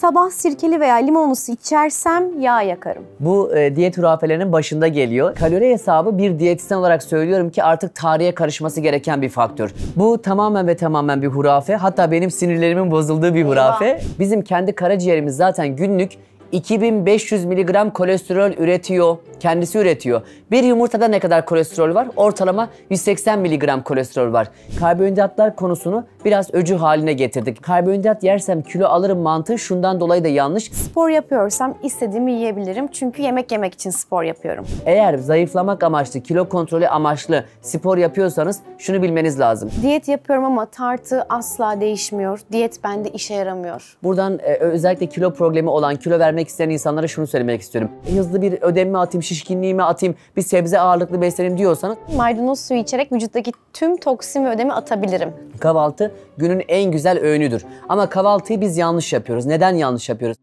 Sabah sirkeli veya limonlu su içersem yağ yakarım. Bu e, diyet hurafelerinin başında geliyor. Kalori hesabı bir diyetisyen olarak söylüyorum ki artık tarihe karışması gereken bir faktör. Bu tamamen ve tamamen bir hurafe. Hatta benim sinirlerimin bozulduğu bir hurafe. Bizim kendi karaciğerimiz zaten günlük 2500 miligram kolesterol üretiyor. Kendisi üretiyor. Bir yumurtada ne kadar kolesterol var? Ortalama 180 miligram kolesterol var. Karbonhidratlar konusunu biraz öcü haline getirdik. Karbonhidrat yersem kilo alırım mantığı şundan dolayı da yanlış. Spor yapıyorsam istediğimi yiyebilirim çünkü yemek yemek için spor yapıyorum. Eğer zayıflamak amaçlı, kilo kontrolü amaçlı spor yapıyorsanız şunu bilmeniz lazım. Diyet yapıyorum ama tartı asla değişmiyor. Diyet bende işe yaramıyor. Buradan e, özellikle kilo problemi olan, kilo verme vermek isteyen insanlara şunu söylemek istiyorum. Hızlı bir ödeme atayım, şişkinliğimi atayım, bir sebze ağırlıklı beslenim diyorsanız. Maydanoz suyu içerek vücuttaki tüm toksin ve ödemi atabilirim. Kahvaltı günün en güzel öğünüdür. Ama kahvaltıyı biz yanlış yapıyoruz. Neden yanlış yapıyoruz?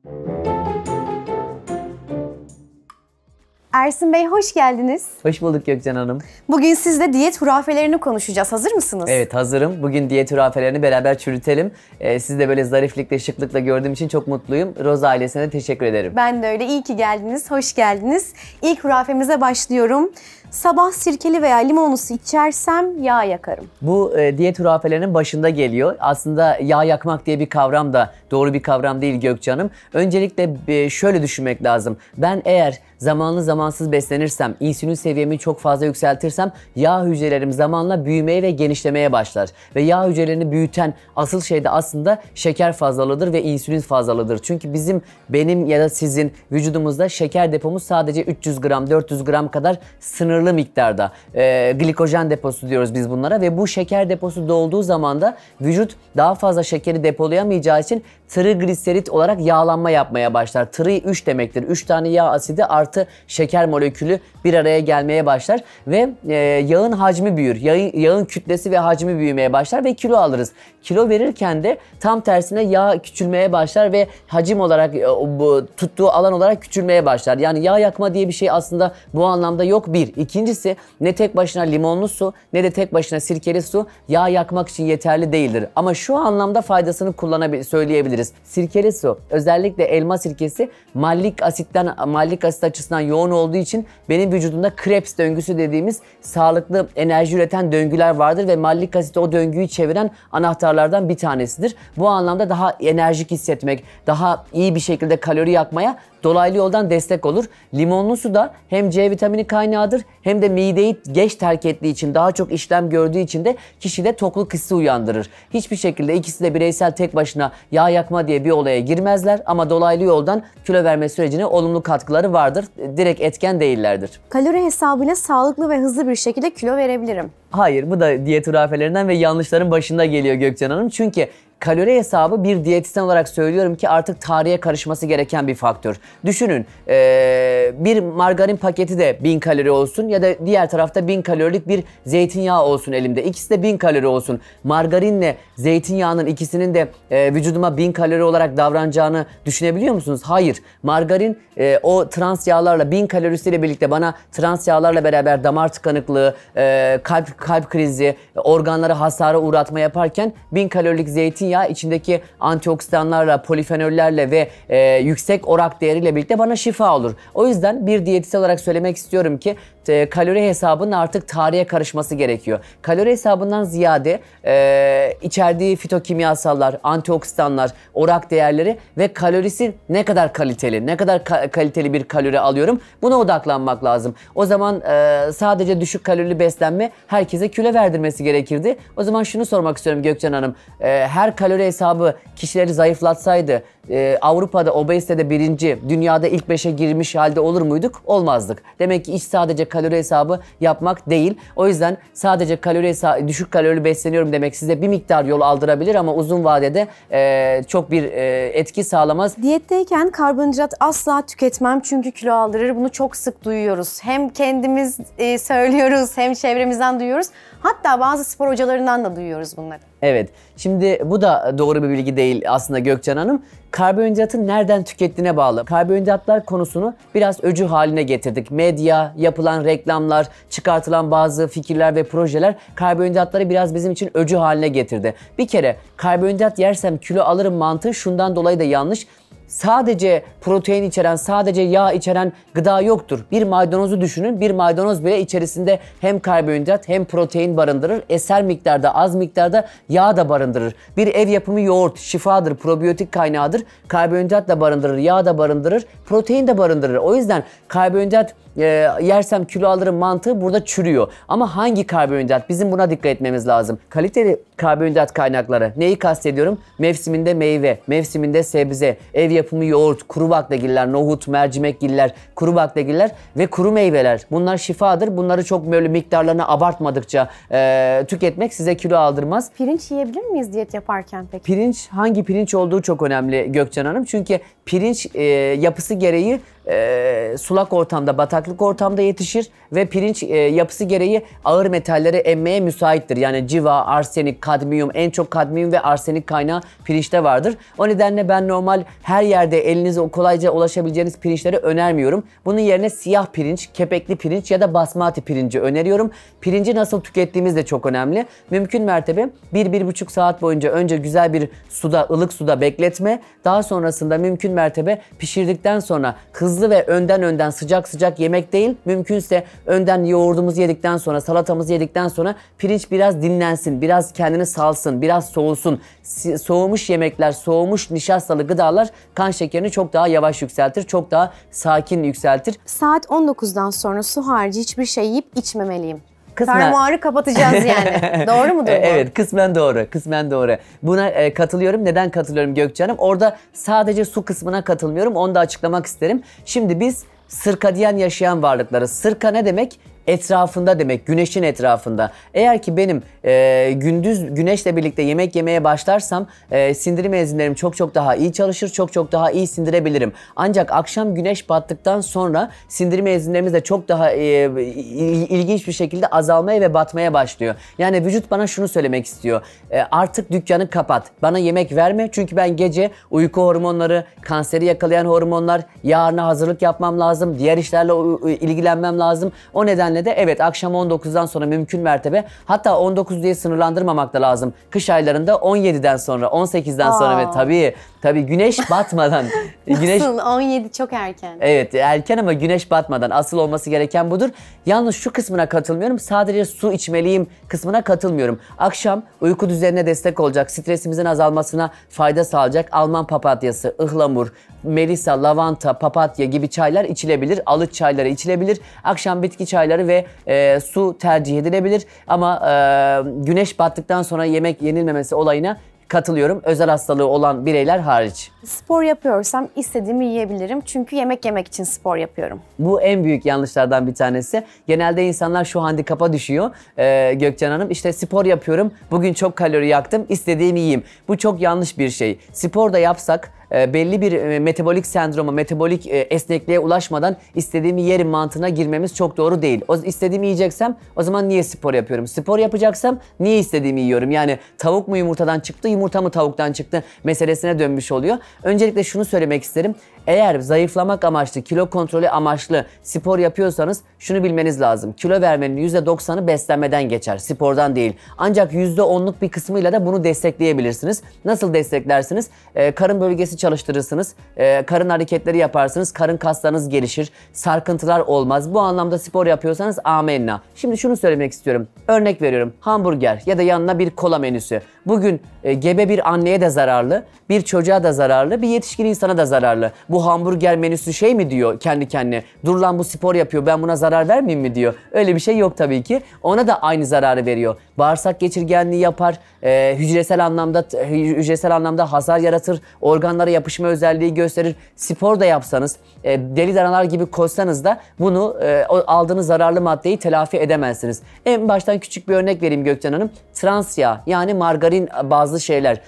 Ersin Bey hoş geldiniz. Hoş bulduk Gökcan Hanım. Bugün sizle diyet hurafelerini konuşacağız. Hazır mısınız? Evet hazırım. Bugün diyet hurafelerini beraber çürütelim. Ee, siz de böyle zariflikle, şıklıkla gördüğüm için çok mutluyum. Roza ailesine teşekkür ederim. Ben de öyle. İyi ki geldiniz. Hoş geldiniz. İlk hurafemize başlıyorum. Sabah sirkeli veya limonlu su içersem yağ yakarım. Bu e, diyet hurafelerinin başında geliyor. Aslında yağ yakmak diye bir kavram da doğru bir kavram değil Gökçe Hanım. Öncelikle e, şöyle düşünmek lazım. Ben eğer zamanlı zamansız beslenirsem, insülin seviyemi çok fazla yükseltirsem yağ hücrelerim zamanla büyümeye ve genişlemeye başlar. Ve yağ hücrelerini büyüten asıl şey de aslında şeker fazlalığıdır ve insülin fazlalığıdır. Çünkü bizim, benim ya da sizin vücudumuzda şeker depomuz sadece 300 gram, 400 gram kadar sınırlı miktarda. E, glikojen deposu diyoruz biz bunlara ve bu şeker deposu dolduğu zaman da vücut daha fazla şekeri depolayamayacağı için trigliserit olarak yağlanma yapmaya başlar. Tri 3 demektir. 3 tane yağ asidi artı artı şeker molekülü bir araya gelmeye başlar ve e, yağın hacmi büyür. Yağın, yağın kütlesi ve hacmi büyümeye başlar ve kilo alırız. Kilo verirken de tam tersine yağ küçülmeye başlar ve hacim olarak e, bu tuttuğu alan olarak küçülmeye başlar. Yani yağ yakma diye bir şey aslında bu anlamda yok bir. İkincisi ne tek başına limonlu su ne de tek başına sirkeli su yağ yakmak için yeterli değildir. Ama şu anlamda faydasını kullanabilir söyleyebiliriz. Sirkeli su özellikle elma sirkesi malik asitten malik asit açısından açısından yoğun olduğu için benim vücudumda Krebs döngüsü dediğimiz sağlıklı enerji üreten döngüler vardır ve malik asit o döngüyü çeviren anahtarlardan bir tanesidir. Bu anlamda daha enerjik hissetmek, daha iyi bir şekilde kalori yakmaya dolaylı yoldan destek olur. Limonlu su da hem C vitamini kaynağıdır hem de mideyi geç terk ettiği için daha çok işlem gördüğü için de kişide tokluk hissi uyandırır. Hiçbir şekilde ikisi de bireysel tek başına yağ yakma diye bir olaya girmezler ama dolaylı yoldan kilo verme sürecine olumlu katkıları vardır. Direkt etken değillerdir. Kalori hesabıyla sağlıklı ve hızlı bir şekilde kilo verebilirim. Hayır bu da diyet hurafelerinden ve yanlışların başında geliyor Gökçen Hanım. Çünkü kalori hesabı bir diyetisyen olarak söylüyorum ki artık tarihe karışması gereken bir faktör. Düşünün e, bir margarin paketi de 1000 kalori olsun ya da diğer tarafta 1000 kalorilik bir zeytinyağı olsun elimde. İkisi de 1000 kalori olsun. Margarinle zeytinyağının ikisinin de e, vücuduma 1000 kalori olarak davranacağını düşünebiliyor musunuz? Hayır. Margarin e, o trans yağlarla 1000 kalorisiyle birlikte bana trans yağlarla beraber damar tıkanıklığı, e, kalp kalp krizi, organlara hasara uğratma yaparken 1000 kalorilik zeytinyağı yağ içindeki antioksidanlarla, polifenollerle ve e, yüksek orak değeriyle birlikte bana şifa olur. O yüzden bir diyetisyen olarak söylemek istiyorum ki e, kalori hesabının artık tarihe karışması gerekiyor. Kalori hesabından ziyade e, içerdiği fitokimyasallar, antioksidanlar, orak değerleri ve kalorisi ne kadar kaliteli, ne kadar ka- kaliteli bir kalori alıyorum buna odaklanmak lazım. O zaman e, sadece düşük kalorili beslenme herkese küle verdirmesi gerekirdi. O zaman şunu sormak istiyorum Gökçen Hanım. E, her kalori hesabı kişileri zayıflatsaydı e, Avrupa'da obezitede birinci, dünyada ilk beşe girmiş halde olur muyduk? Olmazdık. Demek ki iş sadece kalori hesabı yapmak değil. O yüzden sadece kalori hesabı, düşük kalorili besleniyorum demek size bir miktar yol aldırabilir ama uzun vadede e, çok bir e, etki sağlamaz. Diyetteyken karbonhidrat asla tüketmem çünkü kilo aldırır. Bunu çok sık duyuyoruz. Hem kendimiz e, söylüyoruz hem çevremizden duyuyoruz. Hatta bazı spor hocalarından da duyuyoruz bunları. Evet. Şimdi bu da doğru bir bilgi değil aslında Gökçen Hanım karbonhidratın nereden tükettiğine bağlı. Karbonhidratlar konusunu biraz öcü haline getirdik. Medya, yapılan reklamlar, çıkartılan bazı fikirler ve projeler karbonhidratları biraz bizim için öcü haline getirdi. Bir kere karbonhidrat yersem kilo alırım mantığı şundan dolayı da yanlış sadece protein içeren, sadece yağ içeren gıda yoktur. Bir maydanozu düşünün. Bir maydanoz bile içerisinde hem karbonhidrat hem protein barındırır. Eser miktarda, az miktarda yağ da barındırır. Bir ev yapımı yoğurt şifadır, probiyotik kaynağıdır. Karbonhidrat da barındırır, yağ da barındırır, protein de barındırır. O yüzden karbonhidrat e, yersem kilo alırım mantığı burada çürüyor. Ama hangi karbonhidrat? Bizim buna dikkat etmemiz lazım. Kaliteli karbonhidrat kaynakları. Neyi kastediyorum? Mevsiminde meyve, mevsiminde sebze, ev yapımı yoğurt, kuru baklagiller, nohut, mercimek giller, kuru baklagiller ve kuru meyveler. Bunlar şifadır. Bunları çok böyle miktarlarını abartmadıkça e, tüketmek size kilo aldırmaz. Pirinç yiyebilir miyiz diyet yaparken peki? Pirinç hangi pirinç olduğu çok önemli Gökçen Hanım. Çünkü pirinç e, yapısı gereği e, sulak ortamda batak sıcaklık ortamda yetişir ve pirinç e, yapısı gereği ağır metalleri emmeye müsaittir. Yani civa, arsenik, kadmiyum en çok kadmiyum ve arsenik kaynağı pirinçte vardır. O nedenle ben normal her yerde elinize kolayca ulaşabileceğiniz pirinçleri önermiyorum. Bunun yerine siyah pirinç, kepekli pirinç ya da basmati pirinci öneriyorum. Pirinci nasıl tükettiğimiz de çok önemli. Mümkün mertebe 1-1,5 saat boyunca önce güzel bir suda, ılık suda bekletme. Daha sonrasında mümkün mertebe pişirdikten sonra hızlı ve önden önden sıcak sıcak yemek yemek değil. Mümkünse önden yoğurdumuzu yedikten sonra, salatamızı yedikten sonra pirinç biraz dinlensin, biraz kendini salsın, biraz soğusun. Soğumuş yemekler, soğumuş nişastalı gıdalar kan şekerini çok daha yavaş yükseltir, çok daha sakin yükseltir. Saat 19'dan sonra su harici hiçbir şey yiyip içmemeliyim. Kısmen. Fermuarı kapatacağız yani. doğru mudur bu? E, evet kısmen doğru. Kısmen doğru. Buna e, katılıyorum. Neden katılıyorum Gökçen'im? Orada sadece su kısmına katılmıyorum. Onu da açıklamak isterim. Şimdi biz sırkadiyen yaşayan varlıkları. Sırka ne demek? etrafında demek güneşin etrafında. Eğer ki benim e, gündüz güneşle birlikte yemek yemeye başlarsam e, sindirim enzimlerim çok çok daha iyi çalışır, çok çok daha iyi sindirebilirim. Ancak akşam güneş battıktan sonra sindirim enzimlerimiz de çok daha e, ilginç bir şekilde azalmaya ve batmaya başlıyor. Yani vücut bana şunu söylemek istiyor. E, artık dükkanı kapat. Bana yemek verme çünkü ben gece uyku hormonları, kanseri yakalayan hormonlar, yarına hazırlık yapmam lazım, diğer işlerle ilgilenmem lazım. O nedenle nedenle de evet akşam 19'dan sonra mümkün mertebe hatta 19 diye sınırlandırmamak da lazım. Kış aylarında 17'den sonra 18'den Aa. sonra ve tabii tabii güneş batmadan güneş 17 çok erken. Evet erken ama güneş batmadan asıl olması gereken budur. Yalnız şu kısmına katılmıyorum. Sadece su içmeliyim kısmına katılmıyorum. Akşam uyku düzenine destek olacak, stresimizin azalmasına fayda sağlayacak Alman papatyası, ıhlamur, melisa, lavanta, papatya gibi çaylar içilebilir. Alıç çayları içilebilir. Akşam bitki çayları ve e, su tercih edilebilir. Ama e, güneş battıktan sonra yemek yenilmemesi olayına katılıyorum. Özel hastalığı olan bireyler hariç. Spor yapıyorsam istediğimi yiyebilirim. Çünkü yemek yemek için spor yapıyorum. Bu en büyük yanlışlardan bir tanesi. Genelde insanlar şu handikapa düşüyor. Ee, Gökçen Hanım işte spor yapıyorum. Bugün çok kalori yaktım. istediğimi yiyeyim. Bu çok yanlış bir şey. Spor da yapsak e, belli bir e, metabolik sendromu, metabolik e, esnekliğe ulaşmadan istediğim yerim mantığına girmemiz çok doğru değil. O istediğimi yiyeceksem o zaman niye spor yapıyorum? Spor yapacaksam niye istediğimi yiyorum? Yani tavuk mu yumurtadan çıktı, yumurta mı tavuktan çıktı meselesine dönmüş oluyor. Öncelikle şunu söylemek isterim. Eğer zayıflamak amaçlı, kilo kontrolü amaçlı spor yapıyorsanız şunu bilmeniz lazım. Kilo vermenin %90'ı beslenmeden geçer, spordan değil. Ancak %10'luk bir kısmıyla da bunu destekleyebilirsiniz. Nasıl desteklersiniz? Ee, karın bölgesi çalıştırırsınız, ee, karın hareketleri yaparsınız, karın kaslarınız gelişir, sarkıntılar olmaz. Bu anlamda spor yapıyorsanız amenna. Şimdi şunu söylemek istiyorum. Örnek veriyorum. Hamburger ya da yanına bir kola menüsü. Bugün e, gebe bir anneye de zararlı, bir çocuğa da zararlı, bir yetişkin insana da zararlı bu hamburger menüsü şey mi diyor kendi kendine. Dur lan bu spor yapıyor ben buna zarar vermeyeyim mi diyor. Öyle bir şey yok tabii ki. Ona da aynı zararı veriyor. Bağırsak geçirgenliği yapar. E, hücresel anlamda e, hücresel anlamda hasar yaratır. Organlara yapışma özelliği gösterir. Spor da yapsanız e, deli danalar gibi koşsanız da bunu e, aldığınız zararlı maddeyi telafi edemezsiniz. En baştan küçük bir örnek vereyim Gökten Hanım. Trans yağ yani margarin bazı şeyler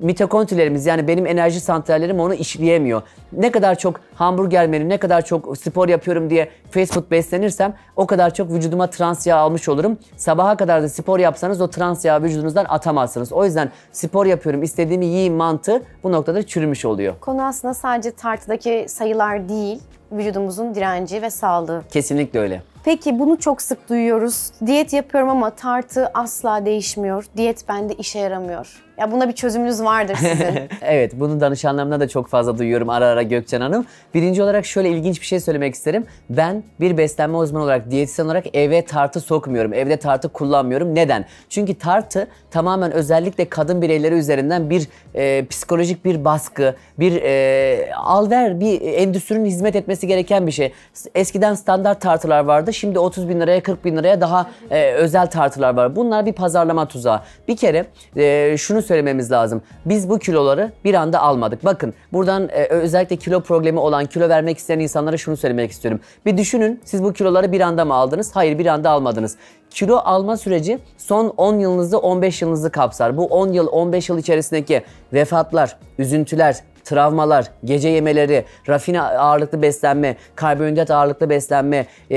mitokondrilerimiz yani benim enerji santrallerim onu işleyemiyor. Ne kadar çok hamburger menü, ne kadar çok spor yapıyorum diye Facebook beslenirsem o kadar çok vücuduma trans yağ almış olurum. Sabaha kadar da spor yapsanız o trans yağ vücudunuzdan atamazsınız. O yüzden spor yapıyorum, istediğimi yiyeyim mantığı bu noktada çürümüş oluyor. Konu aslında sadece tartıdaki sayılar değil, vücudumuzun direnci ve sağlığı. Kesinlikle öyle. Peki bunu çok sık duyuyoruz. Diyet yapıyorum ama tartı asla değişmiyor. Diyet bende işe yaramıyor. Ya buna bir çözümünüz vardır sizin. evet bunu danışanlarımda da çok fazla duyuyorum ara ara Gökçen Hanım. Birinci olarak şöyle ilginç bir şey söylemek isterim. Ben bir beslenme uzmanı olarak, diyetisyen olarak eve tartı sokmuyorum. Evde tartı kullanmıyorum. Neden? Çünkü tartı tamamen özellikle kadın bireyleri üzerinden bir e, psikolojik bir baskı, bir e, al bir endüstrinin hizmet etmesi gereken bir şey. Eskiden standart tartılar vardı. Şimdi 30 bin liraya, 40 bin liraya daha e, özel tartılar var. Bunlar bir pazarlama tuzağı. Bir kere e, şunu söylememiz lazım. Biz bu kiloları bir anda almadık. Bakın buradan e, özellikle kilo problemi olan, kilo vermek isteyen insanlara şunu söylemek istiyorum. Bir düşünün siz bu kiloları bir anda mı aldınız? Hayır bir anda almadınız kilo alma süreci son 10 yılınızı 15 yılınızı kapsar. Bu 10 yıl 15 yıl içerisindeki vefatlar, üzüntüler, travmalar, gece yemeleri, rafine ağırlıklı beslenme, karbonhidrat ağırlıklı beslenme, e,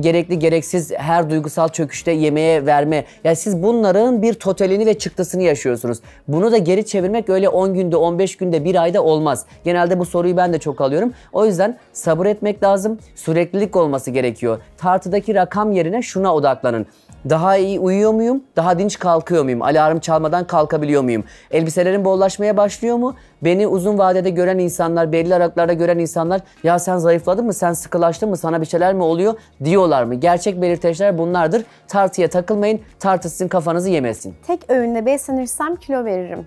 gerekli gereksiz her duygusal çöküşte yemeğe verme. Yani siz bunların bir totalini ve çıktısını yaşıyorsunuz. Bunu da geri çevirmek öyle 10 günde, 15 günde, bir ayda olmaz. Genelde bu soruyu ben de çok alıyorum. O yüzden sabır etmek lazım. Süreklilik olması gerekiyor. Tartıdaki rakam yerine şuna odaklanın. Daha iyi uyuyor muyum? Daha dinç kalkıyor muyum? Alarm çalmadan kalkabiliyor muyum? Elbiselerim bollaşmaya başlıyor mu? Beni uzun vadede gören insanlar, belli aralıklarda gören insanlar ya sen zayıfladın mı, sen sıkılaştın mı, sana bir şeyler mi oluyor diyorlar mı? Gerçek belirteçler bunlardır. Tartıya takılmayın, tartı kafanızı yemesin. Tek öğünde beslenirsem kilo veririm.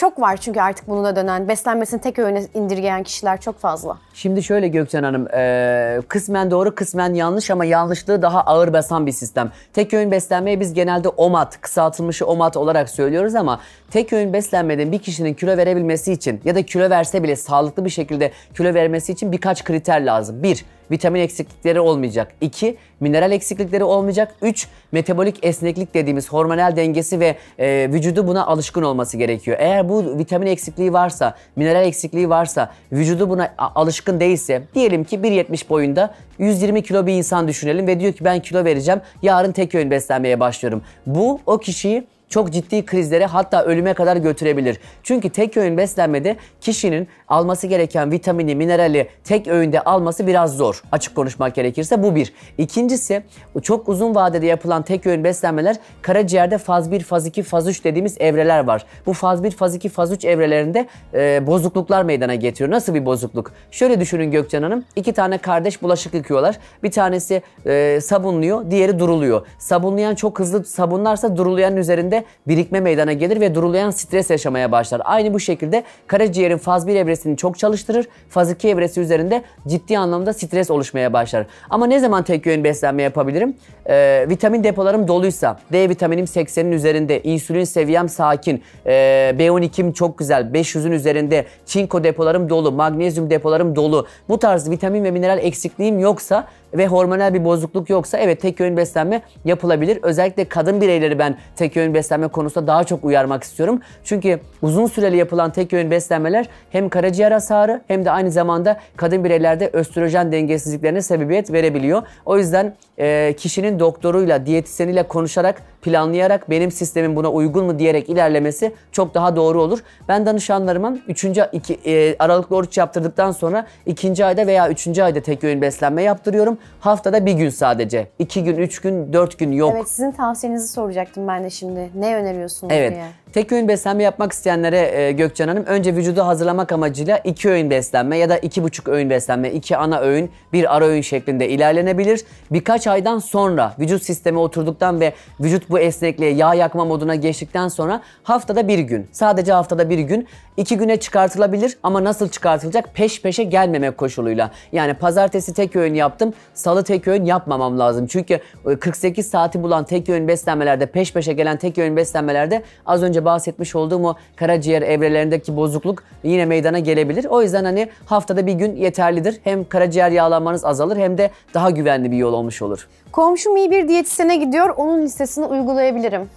Çok var çünkü artık buna dönen, beslenmesini tek öğüne indirgeyen kişiler çok fazla. Şimdi şöyle Gökçen Hanım, e, kısmen doğru kısmen yanlış ama yanlışlığı daha ağır basan bir sistem. Tek öğün beslenmeyi biz genelde OMAT, kısaltılmışı OMAT olarak söylüyoruz ama tek öğün beslenmeden bir kişinin kilo verebilmesi için ya da kilo verse bile sağlıklı bir şekilde kilo vermesi için birkaç kriter lazım. Bir, vitamin eksiklikleri olmayacak. 2. Mineral eksiklikleri olmayacak. 3. Metabolik esneklik dediğimiz hormonal dengesi ve e, vücudu buna alışkın olması gerekiyor. Eğer bu vitamin eksikliği varsa, mineral eksikliği varsa, vücudu buna alışkın değilse, diyelim ki 1.70 boyunda 120 kilo bir insan düşünelim ve diyor ki ben kilo vereceğim, yarın tek öğün beslenmeye başlıyorum. Bu o kişiyi çok ciddi krizlere hatta ölüme kadar götürebilir. Çünkü tek öğün beslenmede kişinin alması gereken vitamini, minerali tek öğünde alması biraz zor. Açık konuşmak gerekirse bu bir. İkincisi çok uzun vadede yapılan tek öğün beslenmeler karaciğerde faz 1, faz 2, faz 3 dediğimiz evreler var. Bu faz 1, faz 2, faz 3 evrelerinde e, bozukluklar meydana getiriyor. Nasıl bir bozukluk? Şöyle düşünün Gökçen Hanım. iki tane kardeş bulaşık yıkıyorlar. Bir tanesi e, sabunluyor, diğeri duruluyor. Sabunlayan çok hızlı sabunlarsa durulayan üzerinde birikme meydana gelir ve durulayan stres yaşamaya başlar. Aynı bu şekilde karaciğerin faz 1 evresini çok çalıştırır. Faz 2 evresi üzerinde ciddi anlamda stres oluşmaya başlar. Ama ne zaman tek yön beslenme yapabilirim? Ee, vitamin depolarım doluysa, D vitaminim 80'in üzerinde, insülin seviyem sakin, e, ee, B12'm çok güzel, 500'ün üzerinde, çinko depolarım dolu, magnezyum depolarım dolu. Bu tarz vitamin ve mineral eksikliğim yoksa ve hormonal bir bozukluk yoksa evet tek öğün beslenme yapılabilir. Özellikle kadın bireyleri ben tek öğün beslenme konusunda daha çok uyarmak istiyorum. Çünkü uzun süreli yapılan tek öğün beslenmeler hem karaciğer hasarı hem de aynı zamanda kadın bireylerde östrojen dengesizliklerine sebebiyet verebiliyor. O yüzden e, kişinin doktoruyla, diyetisyeniyle konuşarak, planlayarak benim sistemin buna uygun mu diyerek ilerlemesi çok daha doğru olur. Ben danışanlarımın 3. Iki, e, aralıklı oruç yaptırdıktan sonra 2. ayda veya 3. ayda tek öğün beslenme yaptırıyorum. Haftada bir gün sadece. iki gün, üç gün, dört gün yok. Evet sizin tavsiyenizi soracaktım ben de şimdi. Ne öneriyorsunuz evet. diye. Tek öğün beslenme yapmak isteyenlere e, Gökçen Hanım önce vücudu hazırlamak amacıyla iki öğün beslenme ya da iki buçuk öğün beslenme, iki ana öğün, bir ara öğün şeklinde ilerlenebilir. Birkaç aydan sonra vücut sistemi oturduktan ve vücut bu esnekliğe yağ yakma moduna geçtikten sonra haftada bir gün, sadece haftada bir gün, iki güne çıkartılabilir ama nasıl çıkartılacak? Peş peşe gelmemek koşuluyla. Yani pazartesi tek öğün yaptım, salı tek öğün yapmamam lazım. Çünkü 48 e, saati bulan tek öğün beslenmelerde, peş peşe gelen tek öğün beslenmelerde az önce önce bahsetmiş olduğum o karaciğer evrelerindeki bozukluk yine meydana gelebilir. O yüzden hani haftada bir gün yeterlidir. Hem karaciğer yağlanmanız azalır hem de daha güvenli bir yol olmuş olur. Komşum iyi bir diyetisyene gidiyor. Onun listesini uygulayabilirim.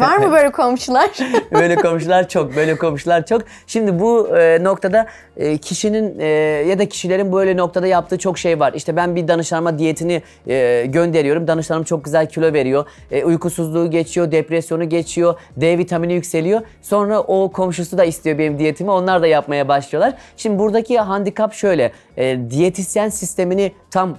Var mı böyle komşular? böyle komşular çok, böyle komşular çok. Şimdi bu e, noktada e, kişinin e, ya da kişilerin böyle noktada yaptığı çok şey var. İşte ben bir danışanıma diyetini e, gönderiyorum. Danışanım çok güzel kilo veriyor. E, uykusuzluğu geçiyor, depresyonu geçiyor, D vitamini yükseliyor. Sonra o komşusu da istiyor benim diyetimi. Onlar da yapmaya başlıyorlar. Şimdi buradaki handikap şöyle. E, diyetisyen sistemini tam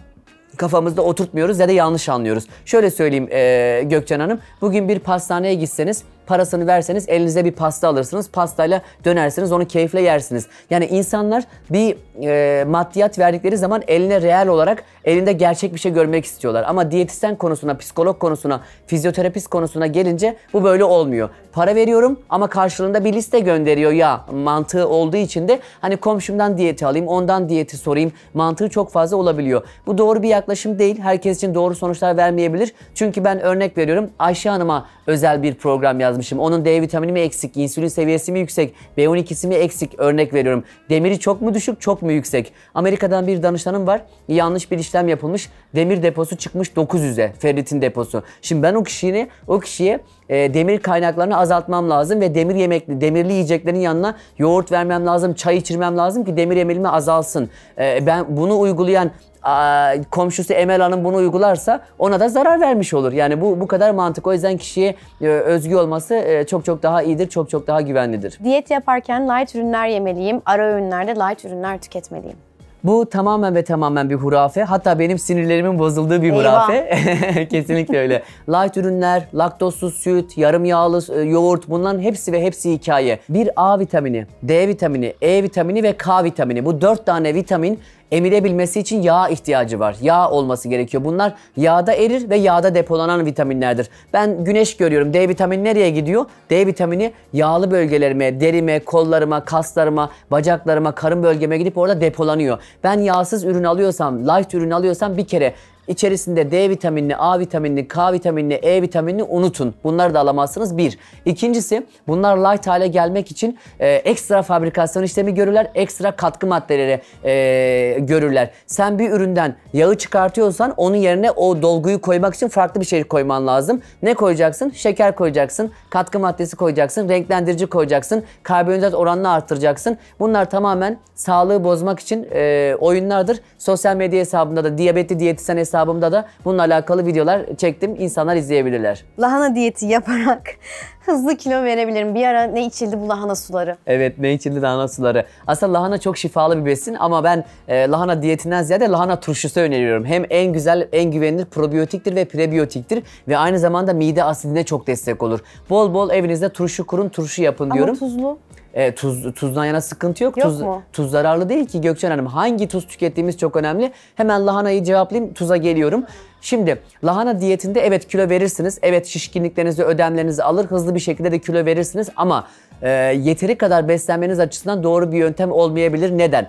kafamızda oturtmuyoruz ya da yanlış anlıyoruz. Şöyle söyleyeyim e, Gökçen Hanım, bugün bir pastaneye gitseniz parasını verseniz elinize bir pasta alırsınız. Pastayla dönersiniz onu keyifle yersiniz. Yani insanlar bir e, maddiyat verdikleri zaman eline reel olarak elinde gerçek bir şey görmek istiyorlar. Ama diyetisyen konusuna, psikolog konusuna, fizyoterapist konusuna gelince bu böyle olmuyor. Para veriyorum ama karşılığında bir liste gönderiyor ya mantığı olduğu için de hani komşumdan diyeti alayım, ondan diyeti sorayım mantığı çok fazla olabiliyor. Bu doğru bir yaklaşım değil. Herkes için doğru sonuçlar vermeyebilir. Çünkü ben örnek veriyorum Ayşe Hanım'a özel bir program yazdım yazmışım. Onun D vitamini mi eksik, insülin seviyesi mi yüksek, B12'si mi eksik örnek veriyorum. Demiri çok mu düşük, çok mu yüksek? Amerika'dan bir danışanım var. Yanlış bir işlem yapılmış. Demir deposu çıkmış 900'e ferritin deposu. Şimdi ben o kişiyi o kişiye e, demir kaynaklarını azaltmam lazım ve demir yemekli, demirli yiyeceklerin yanına yoğurt vermem lazım, çay içirmem lazım ki demir emelimi azalsın. E, ben bunu uygulayan komşusu Emel Hanım bunu uygularsa ona da zarar vermiş olur. Yani bu bu kadar mantık. O yüzden kişiye e, özgü olması e, çok çok daha iyidir, çok çok daha güvenlidir. Diyet yaparken light ürünler yemeliyim, ara öğünlerde light ürünler tüketmeliyim. Bu tamamen ve tamamen bir hurafe. Hatta benim sinirlerimin bozulduğu bir hurafe. Kesinlikle öyle. Light ürünler, laktozsuz süt, yarım yağlı e, yoğurt bunların hepsi ve hepsi hikaye. Bir A vitamini, D vitamini, E vitamini ve K vitamini. Bu dört tane vitamin emilebilmesi için yağ ihtiyacı var. Yağ olması gerekiyor. Bunlar yağda erir ve yağda depolanan vitaminlerdir. Ben güneş görüyorum. D vitamini nereye gidiyor? D vitamini yağlı bölgelerime, derime, kollarıma, kaslarıma, bacaklarıma, karın bölgeme gidip orada depolanıyor. Ben yağsız ürün alıyorsam, light ürün alıyorsam bir kere İçerisinde D vitaminini, A vitaminini, K vitaminini, E vitaminini unutun. Bunları da alamazsınız. Bir. İkincisi bunlar light hale gelmek için e, ekstra fabrikasyon işlemi görürler. Ekstra katkı maddeleri e, görürler. Sen bir üründen yağı çıkartıyorsan onun yerine o dolguyu koymak için farklı bir şey koyman lazım. Ne koyacaksın? Şeker koyacaksın, katkı maddesi koyacaksın, renklendirici koyacaksın, karbonhidrat oranını artıracaksın. Bunlar tamamen sağlığı bozmak için e, oyunlardır. Sosyal medya hesabında da diyabetli diyetisyen hesabı hesabımda da bununla alakalı videolar çektim. İnsanlar izleyebilirler. Lahana diyeti yaparak hızlı kilo verebilirim. Bir ara ne içildi bu lahana suları? Evet ne içildi lahana suları. Aslında lahana çok şifalı bir besin ama ben e, lahana diyetinden ziyade lahana turşusu öneriyorum. Hem en güzel, en güvenilir probiyotiktir ve prebiyotiktir ve aynı zamanda mide asidine çok destek olur. Bol bol evinizde turşu kurun, turşu yapın diyorum. Ama tuzlu. E, tuz, tuzdan yana sıkıntı yok. yok tuz, mu? tuz zararlı değil ki Gökçen Hanım. Hangi tuz tükettiğimiz çok önemli. Hemen lahanayı cevaplayayım, tuza geliyorum. Şimdi lahana diyetinde evet kilo verirsiniz. Evet şişkinliklerinizi, ödemlerinizi alır. Hızlı bir şekilde de kilo verirsiniz ama e, yeteri kadar beslenmeniz açısından doğru bir yöntem olmayabilir. Neden?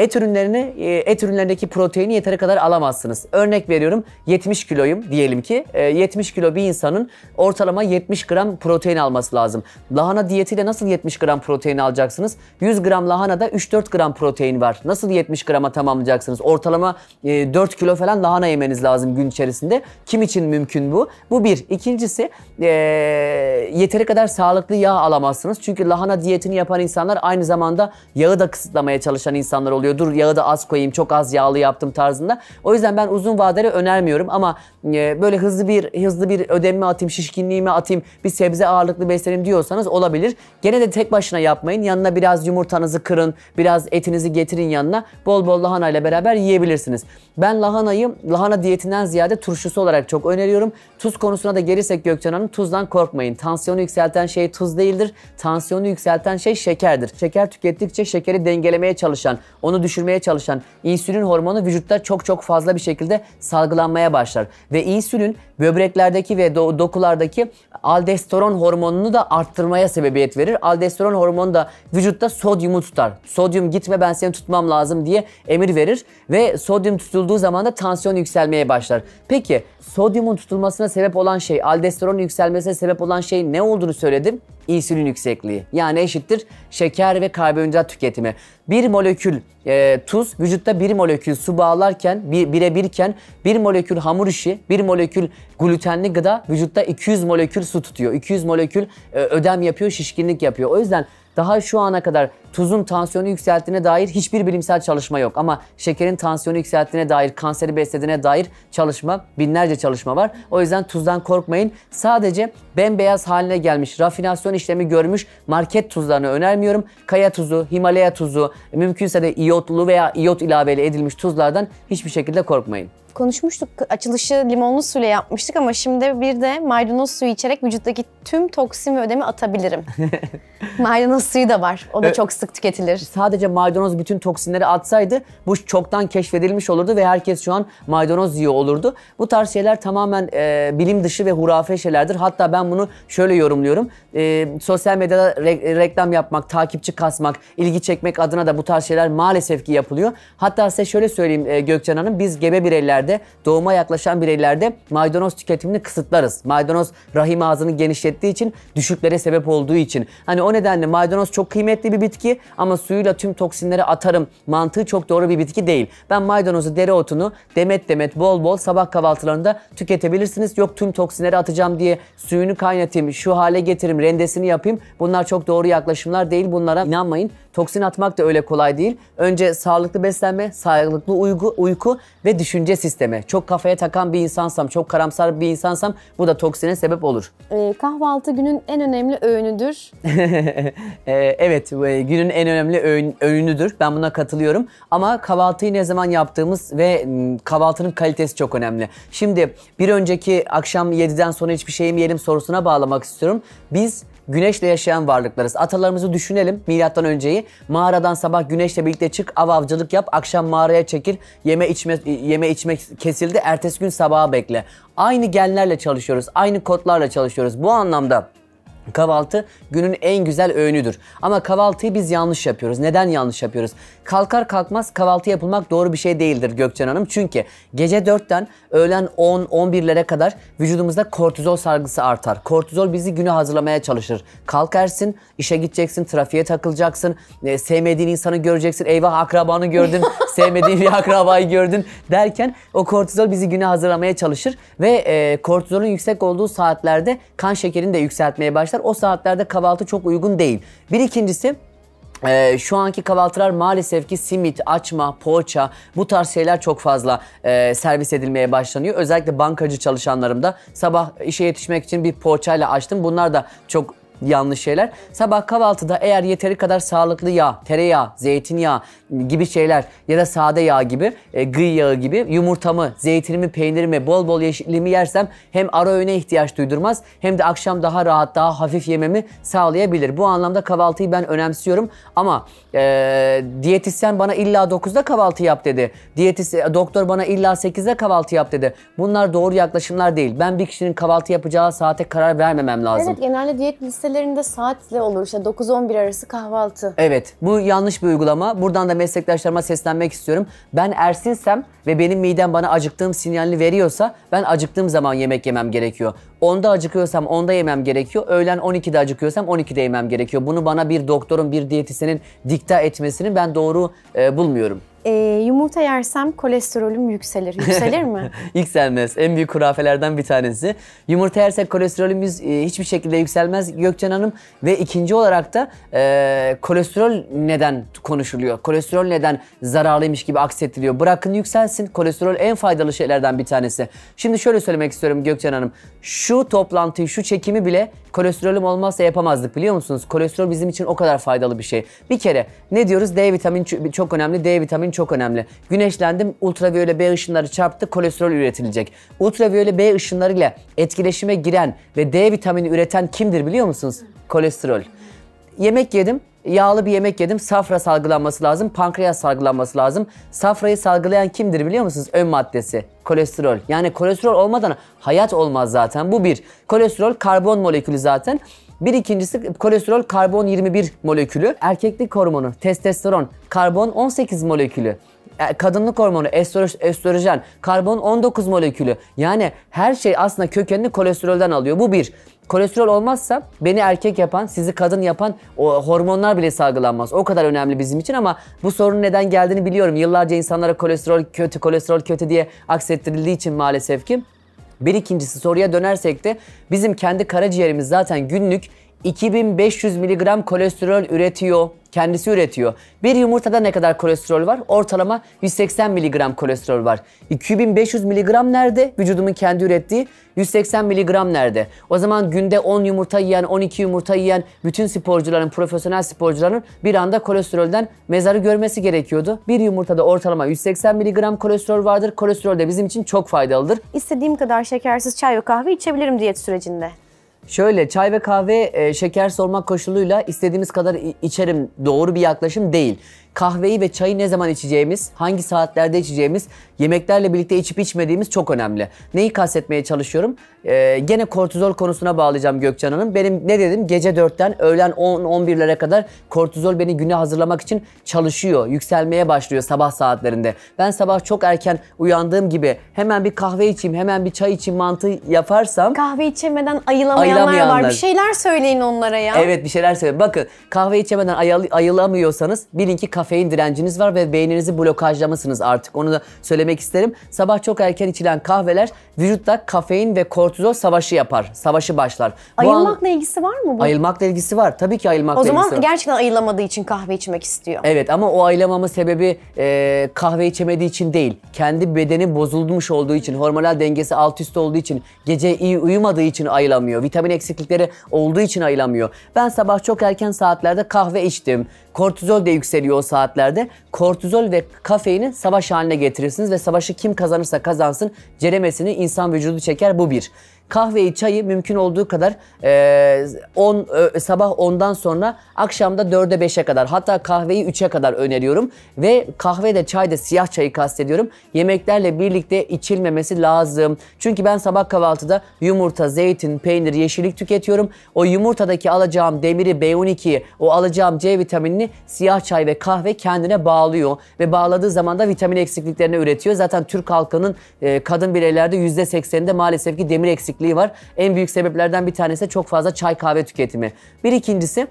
et ürünlerini e, et ürünlerindeki proteini yeteri kadar alamazsınız. Örnek veriyorum 70 kiloyum diyelim ki 70 e, kilo bir insanın ortalama 70 gram protein alması lazım. Lahana diyetiyle nasıl 70 gram protein alacaksınız? 100 gram lahanada 3-4 gram protein var. Nasıl 70 grama tamamlayacaksınız? Ortalama 4 e, kilo falan lahana yemeniz lazım gün içerisinde. Kim için mümkün bu? Bu bir. İkincisi yeteri kadar sağlıklı yağ alamazsınız. Çünkü lahana diyetini yapan insanlar aynı zamanda yağı da kısıtlamaya çalışan insanlar oluyor oluyor. Dur yağı da az koyayım, çok az yağlı yaptım tarzında. O yüzden ben uzun vadeli önermiyorum ama e, böyle hızlı bir hızlı bir ödemme atayım, şişkinliğimi atayım, bir sebze ağırlıklı beslenim diyorsanız olabilir. Gene de tek başına yapmayın. Yanına biraz yumurtanızı kırın, biraz etinizi getirin yanına. Bol bol lahana ile beraber yiyebilirsiniz. Ben lahanayı lahana diyetinden ziyade turşusu olarak çok öneriyorum. Tuz konusuna da gelirsek Gökçen Hanım tuzdan korkmayın. Tansiyonu yükselten şey tuz değildir. Tansiyonu yükselten şey şekerdir. Şeker tükettikçe şekeri dengelemeye çalışan, onu düşürmeye çalışan insülin hormonu vücutta çok çok fazla bir şekilde salgılanmaya başlar. Ve insülin böbreklerdeki ve do- dokulardaki aldosteron hormonunu da arttırmaya sebebiyet verir. Aldosteron hormonu da vücutta sodyumu tutar. Sodyum gitme ben seni tutmam lazım diye emir verir ve sodyum tutulduğu zaman da tansiyon yükselmeye başlar. Peki sodyumun tutulmasına sebep olan şey, aldosteron yükselmesine sebep olan şey ne olduğunu söyledim insülin yüksekliği. Yani eşittir şeker ve karbonhidrat tüketimi. Bir molekül e, tuz vücutta bir molekül su bağlarken bir, bire birken bir molekül hamur işi, bir molekül glutenli gıda vücutta 200 molekül su tutuyor. 200 molekül e, ödem yapıyor, şişkinlik yapıyor. O yüzden daha şu ana kadar tuzun tansiyonu yükselttiğine dair hiçbir bilimsel çalışma yok. Ama şekerin tansiyonu yükselttiğine dair, kanseri beslediğine dair çalışma, binlerce çalışma var. O yüzden tuzdan korkmayın. Sadece bembeyaz haline gelmiş, rafinasyon işlemi görmüş market tuzlarını önermiyorum. Kaya tuzu, Himalaya tuzu, mümkünse de iyotlu veya iyot ilaveli edilmiş tuzlardan hiçbir şekilde korkmayın konuşmuştuk. Açılışı limonlu suyla yapmıştık ama şimdi bir de maydanoz suyu içerek vücuttaki tüm toksin ve ödemi atabilirim. maydanoz suyu da var. O da çok sık tüketilir. Sadece maydanoz bütün toksinleri atsaydı bu çoktan keşfedilmiş olurdu ve herkes şu an maydanoz yiyor olurdu. Bu tarz şeyler tamamen e, bilim dışı ve hurafe şeylerdir. Hatta ben bunu şöyle yorumluyorum. E, sosyal medyada re- reklam yapmak, takipçi kasmak, ilgi çekmek adına da bu tarz şeyler maalesef ki yapılıyor. Hatta size şöyle söyleyeyim e, Gökçen Hanım. Biz gebe bireylerde, doğuma yaklaşan bireylerde maydanoz tüketimini kısıtlarız. Maydanoz rahim ağzını genişlettiği için, düşüklere sebep olduğu için. Hani o nedenle maydanoz çok kıymetli bir bitki bitki ama suyuyla tüm toksinleri atarım mantığı çok doğru bir bitki değil. Ben maydanozu, dereotunu demet demet bol bol sabah kahvaltılarında tüketebilirsiniz. Yok tüm toksinleri atacağım diye suyunu kaynatayım, şu hale getireyim, rendesini yapayım. Bunlar çok doğru yaklaşımlar değil. Bunlara inanmayın. Toksin atmak da öyle kolay değil. Önce sağlıklı beslenme, sağlıklı uyku, uyku ve düşünce sistemi. Çok kafaya takan bir insansam, çok karamsar bir insansam bu da toksine sebep olur. Ee, kahvaltı günün en önemli öğünüdür. ee, evet, e, gün günün en önemli öğün, öğünüdür. Ben buna katılıyorum. Ama kahvaltıyı ne zaman yaptığımız ve kahvaltının kalitesi çok önemli. Şimdi bir önceki akşam 7'den sonra hiçbir şey mi yiyelim sorusuna bağlamak istiyorum. Biz güneşle yaşayan varlıklarız. Atalarımızı düşünelim milattan önceyi. Mağaradan sabah güneşle birlikte çık, av avcılık yap, akşam mağaraya çekil, yeme içme yeme içmek kesildi. Ertesi gün sabaha bekle. Aynı genlerle çalışıyoruz, aynı kodlarla çalışıyoruz. Bu anlamda Kahvaltı günün en güzel öğünüdür. Ama kahvaltıyı biz yanlış yapıyoruz. Neden yanlış yapıyoruz? Kalkar kalkmaz kahvaltı yapılmak doğru bir şey değildir Gökçen Hanım. Çünkü gece 4'ten öğlen 10-11'lere kadar vücudumuzda kortizol salgısı artar. Kortizol bizi güne hazırlamaya çalışır. Kalkarsın, işe gideceksin, trafiğe takılacaksın, e, sevmediğin insanı göreceksin. Eyvah akrabanı gördün, sevmediğin bir akrabayı gördün derken o kortizol bizi güne hazırlamaya çalışır. Ve e, kortizolun yüksek olduğu saatlerde kan şekerini de yükseltmeye başlar arkadaşlar o saatlerde kahvaltı çok uygun değil. Bir ikincisi ee, şu anki kahvaltılar maalesef ki simit, açma, poğaça bu tarz şeyler çok fazla e, servis edilmeye başlanıyor. Özellikle bankacı çalışanlarım da sabah işe yetişmek için bir poğaçayla açtım. Bunlar da çok yanlış şeyler. Sabah kahvaltıda eğer yeteri kadar sağlıklı yağ, tereyağı, zeytinyağı gibi şeyler ya da sade yağ gibi, e, gıy yağı gibi yumurtamı, zeytinimi, peynirimi, bol bol yeşilimi yersem hem ara öğüne ihtiyaç duydurmaz hem de akşam daha rahat, daha hafif yememi sağlayabilir. Bu anlamda kahvaltıyı ben önemsiyorum ama e, diyetisyen bana illa 9'da kahvaltı yap dedi. Diyetis e, doktor bana illa 8'de kahvaltı yap dedi. Bunlar doğru yaklaşımlar değil. Ben bir kişinin kahvaltı yapacağı saate karar vermemem lazım. Evet genelde diyet liste kafelerinde saatle olur işte 9-11 arası kahvaltı. Evet bu yanlış bir uygulama. Buradan da meslektaşlarıma seslenmek istiyorum. Ben Ersin'sem ve benim midem bana acıktığım sinyalini veriyorsa ben acıktığım zaman yemek yemem gerekiyor. 10'da acıkıyorsam 10'da yemem gerekiyor. Öğlen 12'de acıkıyorsam 12'de yemem gerekiyor. Bunu bana bir doktorun, bir diyetisinin dikta etmesini ben doğru e, bulmuyorum e, yumurta yersem kolesterolüm yükselir. Yükselir mi? Yükselmez. En büyük kurafelerden bir tanesi. Yumurta yersek kolesterolümüz e, hiçbir şekilde yükselmez Gökçen Hanım. Ve ikinci olarak da e, kolesterol neden konuşuluyor? Kolesterol neden zararlıymış gibi aksettiriliyor? Bırakın yükselsin. Kolesterol en faydalı şeylerden bir tanesi. Şimdi şöyle söylemek istiyorum Gökçen Hanım. Şu toplantıyı, şu çekimi bile kolesterolüm olmazsa yapamazdık biliyor musunuz? Kolesterol bizim için o kadar faydalı bir şey. Bir kere ne diyoruz? D vitamini çok önemli. D vitamini koruyun çok önemli. Güneşlendim, ultraviyole B ışınları çarptı, kolesterol üretilecek. Ultraviyole B ışınlarıyla etkileşime giren ve D vitamini üreten kimdir biliyor musunuz? Kolesterol. Yemek yedim, yağlı bir yemek yedim. Safra salgılanması lazım, pankreas salgılanması lazım. Safrayı salgılayan kimdir biliyor musunuz? Ön maddesi, kolesterol. Yani kolesterol olmadan hayat olmaz zaten. Bu bir. Kolesterol karbon molekülü zaten. Bir ikincisi kolesterol karbon 21 molekülü. Erkeklik hormonu testosteron karbon 18 molekülü e, kadınlık hormonu, estrojen, karbon 19 molekülü. Yani her şey aslında kökenini kolesterolden alıyor. Bu bir. Kolesterol olmazsa beni erkek yapan, sizi kadın yapan o hormonlar bile salgılanmaz. O kadar önemli bizim için ama bu sorunun neden geldiğini biliyorum. Yıllarca insanlara kolesterol kötü, kolesterol kötü diye aksettirildiği için maalesef ki. Bir ikincisi soruya dönersek de bizim kendi karaciğerimiz zaten günlük 2500 miligram kolesterol üretiyor. Kendisi üretiyor. Bir yumurtada ne kadar kolesterol var? Ortalama 180 miligram kolesterol var. 2500 miligram nerede? Vücudumun kendi ürettiği 180 miligram nerede? O zaman günde 10 yumurta yiyen, 12 yumurta yiyen bütün sporcuların, profesyonel sporcuların bir anda kolesterolden mezarı görmesi gerekiyordu. Bir yumurtada ortalama 180 miligram kolesterol vardır. Kolesterol de bizim için çok faydalıdır. İstediğim kadar şekersiz çay ve kahve içebilirim diyet sürecinde. Şöyle çay ve kahve e, şeker sormak koşuluyla istediğimiz kadar içerim doğru bir yaklaşım değil kahveyi ve çayı ne zaman içeceğimiz, hangi saatlerde içeceğimiz, yemeklerle birlikte içip içmediğimiz çok önemli. Neyi kastetmeye çalışıyorum? Ee, gene kortizol konusuna bağlayacağım Gökcan Hanım. Benim ne dedim? Gece 4'ten öğlen 10-11'lere kadar kortizol beni güne hazırlamak için çalışıyor. Yükselmeye başlıyor sabah saatlerinde. Ben sabah çok erken uyandığım gibi hemen bir kahve içeyim, hemen bir çay içeyim mantığı yaparsam... Kahve içemeden ayılamayanlar var. Bir şeyler söyleyin onlara ya. Evet bir şeyler söyleyin. Bakın kahve içemeden ayıl ayılamıyorsanız bilin ki kafein direnciniz var ve beyninizi blokajlamışsınız artık. Onu da söylemek isterim. Sabah çok erken içilen kahveler vücutta kafein ve kortizol savaşı yapar. Savaşı başlar. Bu Ayılmakla ilgisi var mı bu? Ayılmakla ilgisi var. Tabii ki ayılmakla O ilgisi var. zaman gerçekten ayılamadığı için kahve içmek istiyor. Evet ama o ayılamama sebebi e, kahve içemediği için değil. Kendi bedeni bozulmuş olduğu için, hormonal dengesi alt üst olduğu için, gece iyi uyumadığı için ayılamıyor. Vitamin eksiklikleri olduğu için ayılamıyor. Ben sabah çok erken saatlerde kahve içtim. Kortizol de yükseliyor saatlerde kortizol ve kafeini savaş haline getirirsiniz ve savaşı kim kazanırsa kazansın ceremesini insan vücudu çeker bu bir kahveyi, çayı mümkün olduğu kadar e, on, e, sabah 10'dan sonra akşamda 4'e 5'e kadar hatta kahveyi 3'e kadar öneriyorum. Ve kahve de çay da siyah çayı kastediyorum. Yemeklerle birlikte içilmemesi lazım. Çünkü ben sabah kahvaltıda yumurta, zeytin, peynir, yeşillik tüketiyorum. O yumurtadaki alacağım demiri, b 12 o alacağım C vitaminini siyah çay ve kahve kendine bağlıyor. Ve bağladığı zaman da vitamin eksikliklerini üretiyor. Zaten Türk halkının e, kadın bireylerde %80'inde maalesef ki demir eksikliği eksikliği var. En büyük sebeplerden bir tanesi de çok fazla çay kahve tüketimi. Bir ikincisi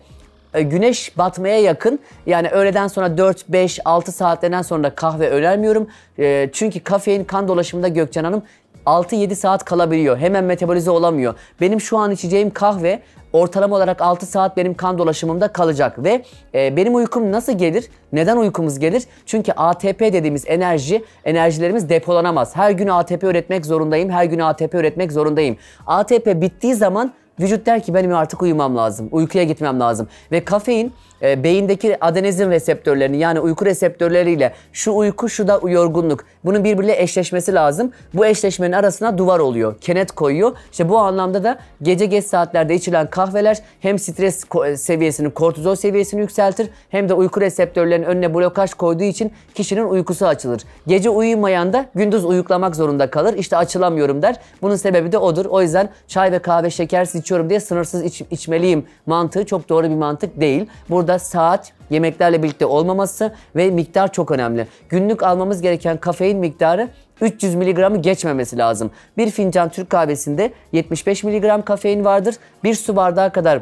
e, güneş batmaya yakın yani öğleden sonra 4, 5, 6 saatlerden sonra kahve önermiyorum. E, çünkü kafein kan dolaşımında Gökçen Hanım 6-7 saat kalabiliyor. Hemen metabolize olamıyor. Benim şu an içeceğim kahve ortalama olarak 6 saat benim kan dolaşımımda kalacak ve e, benim uykum nasıl gelir? Neden uykumuz gelir? Çünkü ATP dediğimiz enerji, enerjilerimiz depolanamaz. Her gün ATP üretmek zorundayım, her gün ATP üretmek zorundayım. ATP bittiği zaman Vücut der ki benim artık uyumam lazım, uykuya gitmem lazım. Ve kafein e, beyindeki adenizin reseptörlerini yani uyku reseptörleriyle şu uyku şu da yorgunluk bunun birbiriyle eşleşmesi lazım. Bu eşleşmenin arasına duvar oluyor, kenet koyuyor. İşte bu anlamda da gece geç saatlerde içilen kahveler hem stres e, seviyesini, kortizol seviyesini yükseltir hem de uyku reseptörlerinin önüne blokaj koyduğu için kişinin uykusu açılır. Gece uyumayan da gündüz uyuklamak zorunda kalır. İşte açılamıyorum der. Bunun sebebi de odur. O yüzden çay ve kahve şekersiz içiyorum diye sınırsız iç, içmeliyim mantığı çok doğru bir mantık değil. Burada saat yemeklerle birlikte olmaması ve miktar çok önemli. Günlük almamız gereken kafein miktarı 300 miligramı geçmemesi lazım. Bir fincan Türk kahvesinde 75 miligram kafein vardır. Bir su bardağı kadar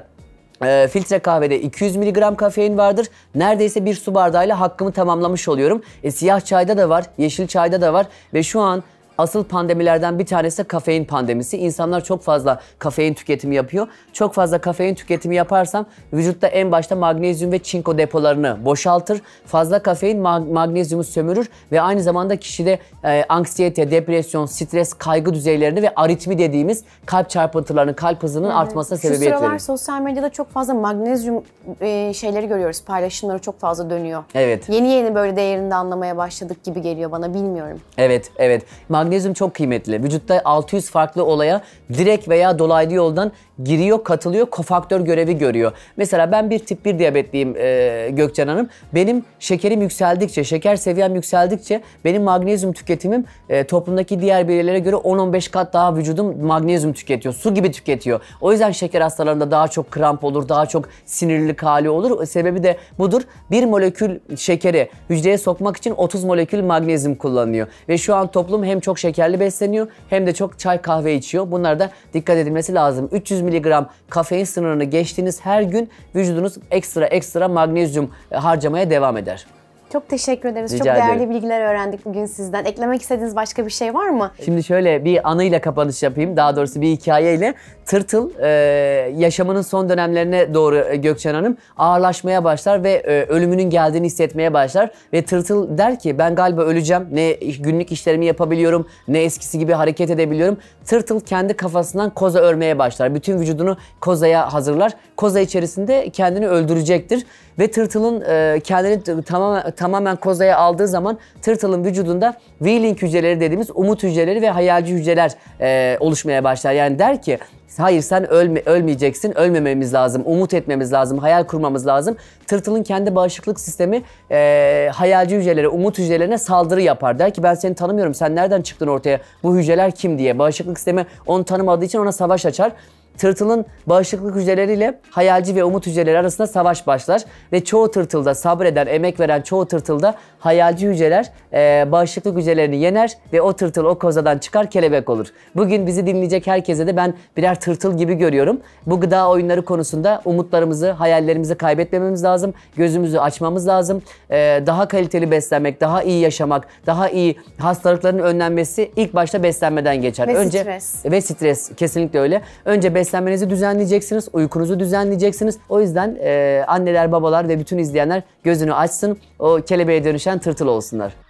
e, filtre kahvede 200 mg kafein vardır. Neredeyse bir su bardağıyla hakkımı tamamlamış oluyorum. E, siyah çayda da var, yeşil çayda da var ve şu an Asıl pandemilerden bir tanesi kafein pandemisi. İnsanlar çok fazla kafein tüketimi yapıyor. Çok fazla kafein tüketimi yaparsam vücutta en başta magnezyum ve çinko depolarını boşaltır. Fazla kafein mag magnezyumu sömürür ve aynı zamanda kişide e, anksiyete, depresyon, stres, kaygı düzeylerini ve aritmi dediğimiz kalp çarpıntılarının, kalp hızının evet. artmasına sebebiyet verir. Şu sıralar verir. sosyal medyada çok fazla magnezyum e, şeyleri görüyoruz. Paylaşımları çok fazla dönüyor. Evet. Yeni yeni böyle değerini de anlamaya başladık gibi geliyor bana bilmiyorum. Evet, evet. Mag magnezyum çok kıymetli. Vücutta 600 farklı olaya direkt veya dolaylı yoldan giriyor, katılıyor, kofaktör görevi görüyor. Mesela ben bir tip 1 diyabetliyim e, Gökçen Hanım. Benim şekerim yükseldikçe, şeker seviyem yükseldikçe benim magnezyum tüketimim e, toplumdaki diğer bireylere göre 10-15 kat daha vücudum magnezyum tüketiyor. Su gibi tüketiyor. O yüzden şeker hastalarında daha çok kramp olur, daha çok sinirlilik hali olur. E, sebebi de budur. Bir molekül şekeri hücreye sokmak için 30 molekül magnezyum kullanılıyor. Ve şu an toplum hem çok çok şekerli besleniyor hem de çok çay kahve içiyor. Bunlar da dikkat edilmesi lazım. 300 mg kafein sınırını geçtiğiniz her gün vücudunuz ekstra ekstra magnezyum e, harcamaya devam eder. Çok teşekkür ederiz. Rica Çok değerli ederim. bilgiler öğrendik bugün sizden. Eklemek istediğiniz başka bir şey var mı? Şimdi şöyle bir anıyla kapanış yapayım. Daha doğrusu bir hikayeyle. Tırtıl e, yaşamının son dönemlerine doğru e, Gökçen Hanım ağırlaşmaya başlar ve e, ölümünün geldiğini hissetmeye başlar. Ve Tırtıl der ki ben galiba öleceğim. Ne günlük işlerimi yapabiliyorum ne eskisi gibi hareket edebiliyorum. Tırtıl kendi kafasından koza örmeye başlar. Bütün vücudunu kozaya hazırlar. Koza içerisinde kendini öldürecektir. Ve tırtılın e, kendini tamamen, tamamen kozaya aldığı zaman tırtılın vücudunda Wheeling hücreleri dediğimiz umut hücreleri ve hayalci hücreler e, oluşmaya başlar. Yani der ki hayır sen ölme, ölmeyeceksin, ölmememiz lazım, umut etmemiz lazım, hayal kurmamız lazım. Tırtılın kendi bağışıklık sistemi e, hayalci hücrelere, umut hücrelerine saldırı yapar. Der ki ben seni tanımıyorum, sen nereden çıktın ortaya, bu hücreler kim diye. Bağışıklık sistemi onu tanımadığı için ona savaş açar. Tırtılın bağışıklık hücreleriyle hayalci ve umut hücreleri arasında savaş başlar ve çoğu tırtılda sabreden, emek veren çoğu tırtılda hayalci hücreler e, bağışıklık hücrelerini yener ve o tırtıl o kozadan çıkar kelebek olur. Bugün bizi dinleyecek herkese de ben birer tırtıl gibi görüyorum. Bu gıda oyunları konusunda umutlarımızı, hayallerimizi kaybetmememiz lazım. Gözümüzü açmamız lazım. E, daha kaliteli beslenmek, daha iyi yaşamak, daha iyi hastalıkların önlenmesi ilk başta beslenmeden geçer. Ve Önce stres. Ve stres kesinlikle öyle. Önce beslenmek beslenmenizi düzenleyeceksiniz, uykunuzu düzenleyeceksiniz. O yüzden e, anneler, babalar ve bütün izleyenler gözünü açsın, o kelebeğe dönüşen tırtıl olsunlar.